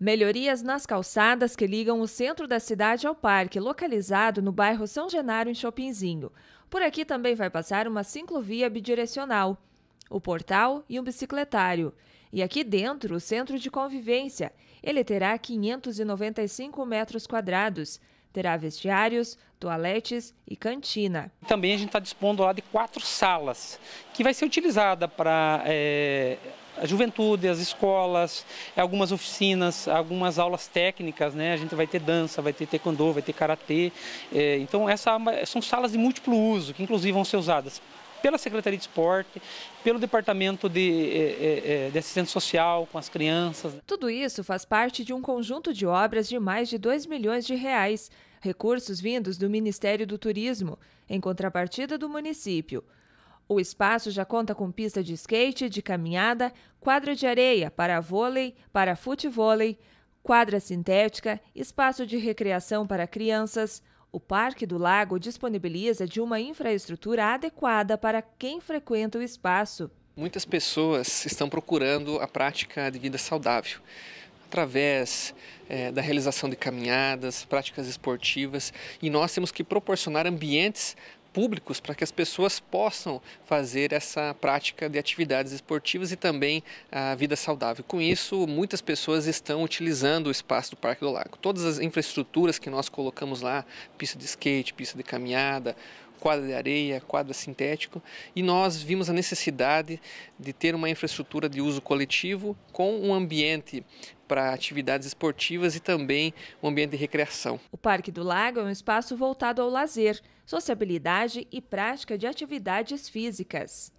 Melhorias nas calçadas que ligam o centro da cidade ao parque, localizado no bairro São Genaro, em Chopinzinho. Por aqui também vai passar uma ciclovia bidirecional, o portal e um bicicletário. E aqui dentro, o centro de convivência. Ele terá 595 metros quadrados. Terá vestiários, toaletes e cantina. Também a gente está dispondo lá de quatro salas, que vai ser utilizada para. É eh, a juventude, as escolas, algumas oficinas, algumas aulas técnicas, né? A gente vai ter dança, vai ter taekwondo, vai ter karatê. É, então, essa, são salas de múltiplo uso, que inclusive vão ser usadas pela Secretaria de Esporte, pelo Departamento de, é, é, é, de, Assistência Social, com as crianças. Né? Tudo isso faz parte de um conjunto de obras de mais de 2 milhões de reais, recursos vindos do Ministério do Turismo, em contrapartida do município. O espaço já conta com pista de skate, de caminhada, quadra de areia para vôlei, para futevôlei, quadra sintética, espaço de recreação para crianças. O Parque do Lago disponibiliza de uma infraestrutura adequada para quem frequenta o espaço. Muitas pessoas estão procurando a prática de vida saudável através é, da realização de caminhadas, práticas esportivas, e nós temos que proporcionar ambientes públicos para que as pessoas possam fazer essa prática de atividades esportivas e também a vida saudável. Com isso, muitas pessoas estão utilizando o espaço do Parque do Lago. Todas as infraestruturas que nós colocamos lá, pista de skate, pista de caminhada, quadra de areia, quadra sintético, e nós vimos a necessidade de ter uma infraestrutura de uso coletivo com um ambiente para atividades esportivas e também um ambiente de recreação. O Parque do Lago é um espaço voltado ao lazer, sociabilidade e prática de atividades físicas.